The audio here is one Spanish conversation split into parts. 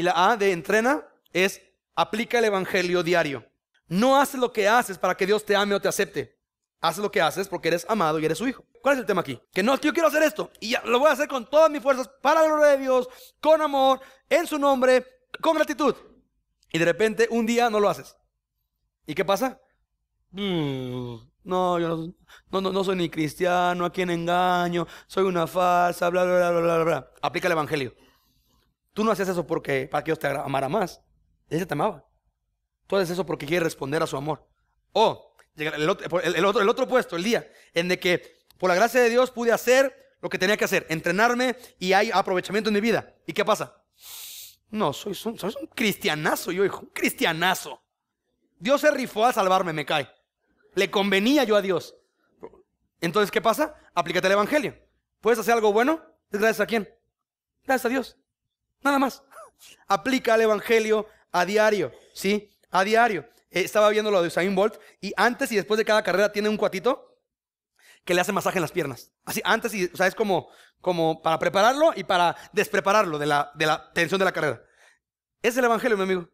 Y la A de entrena es aplica el Evangelio diario. No haces lo que haces para que Dios te ame o te acepte. Haces lo que haces porque eres amado y eres su hijo. ¿Cuál es el tema aquí? Que no, yo quiero hacer esto y lo voy a hacer con todas mis fuerzas para el gloria de Dios, con amor, en su nombre, con gratitud. Y de repente un día no lo haces. ¿Y qué pasa? Mm, no, yo no, no, no soy ni cristiano, a quien engaño, soy una falsa, bla, bla, bla, bla, bla. Aplica el Evangelio. Tú no hacías eso porque para que Dios te amara más. Él te amaba. Tú haces eso porque quieres responder a su amor. O el otro, el, otro, puesto, el día, en de que por la gracia de Dios pude hacer lo que tenía que hacer, entrenarme y hay aprovechamiento en mi vida. ¿Y qué pasa? No, soy, un cristianazo, yo hijo, un cristianazo. Dios se rifó a salvarme, me cae. Le convenía yo a Dios. Entonces, ¿qué pasa? Aplícate el Evangelio. ¿Puedes hacer algo bueno? ¿Es gracias a quién? Gracias a Dios. Nada más. Aplica el Evangelio a diario, ¿sí? A diario. Eh, estaba viendo lo de Usain Bolt y antes y después de cada carrera tiene un cuatito que le hace masaje en las piernas. Así, antes y, o sea, es como, como para prepararlo y para desprepararlo de la, de la tensión de la carrera. Es el Evangelio, mi amigo.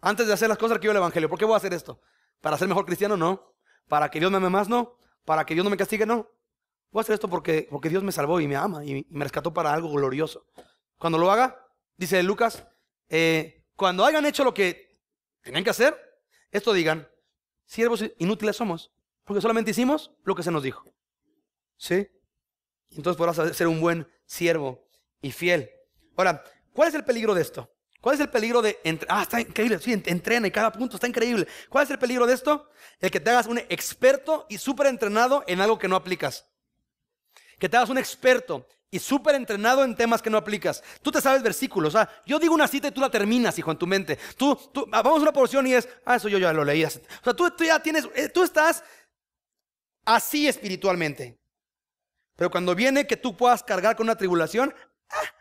Antes de hacer las cosas, quiero el Evangelio. ¿Por qué voy a hacer esto? ¿Para ser mejor cristiano? No. ¿Para que Dios me ame más? No. ¿Para que Dios no me castigue? No. Voy a hacer esto porque, porque Dios me salvó y me ama y me rescató para algo glorioso. Cuando lo haga, dice Lucas, eh, cuando hayan hecho lo que tenían que hacer, esto digan, siervos inútiles somos, porque solamente hicimos lo que se nos dijo. ¿Sí? Entonces podrás ser un buen siervo y fiel. Ahora, ¿cuál es el peligro de esto? ¿Cuál es el peligro de... Ah, está increíble, sí, entrena y cada punto está increíble. ¿Cuál es el peligro de esto? El que te hagas un experto y súper entrenado en algo que no aplicas. Que te hagas un experto y súper entrenado en temas que no aplicas. Tú te sabes versículos. sea, ¿ah? yo digo una cita y tú la terminas, hijo, en tu mente. Tú, ah, vamos a una porción y es, ah, eso yo ya lo leí. O sea, tú, ya tienes, eh, tú estás así espiritualmente. Pero cuando viene que tú puedas cargar con una tribulación, ah,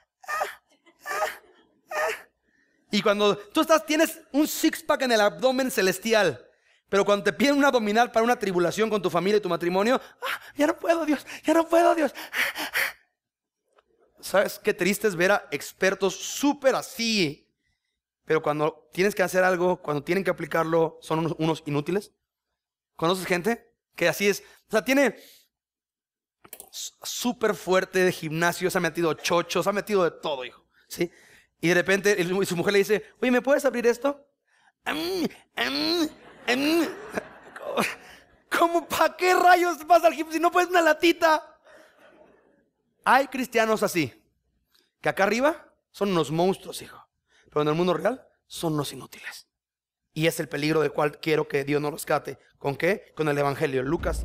y cuando tú estás, tienes un six-pack en el abdomen celestial. Pero cuando te piden una abdominal para una tribulación con tu familia y tu matrimonio, ya no puedo, Dios, ya no puedo, Dios. ¿sabes qué triste es ver a expertos súper así? Pero cuando tienes que hacer algo, cuando tienen que aplicarlo, son unos, inútiles. ¿Conoces gente que así es? O sea, tiene súper fuerte de gimnasio, se ha metido chochos, se ha metido de todo, hijo. ¿Sí? Y de repente su mujer le dice, oye, ¿me puedes abrir esto? Mm, mm, mm. ¿Cómo, para qué rayos vas al gimnasio si no puedes una latita? Hay cristianos así, que acá arriba son unos monstruos, hijo, pero en el mundo real son los inútiles. Y es el peligro del cual quiero que Dios nos rescate. ¿Con qué? Con el Evangelio. Lucas.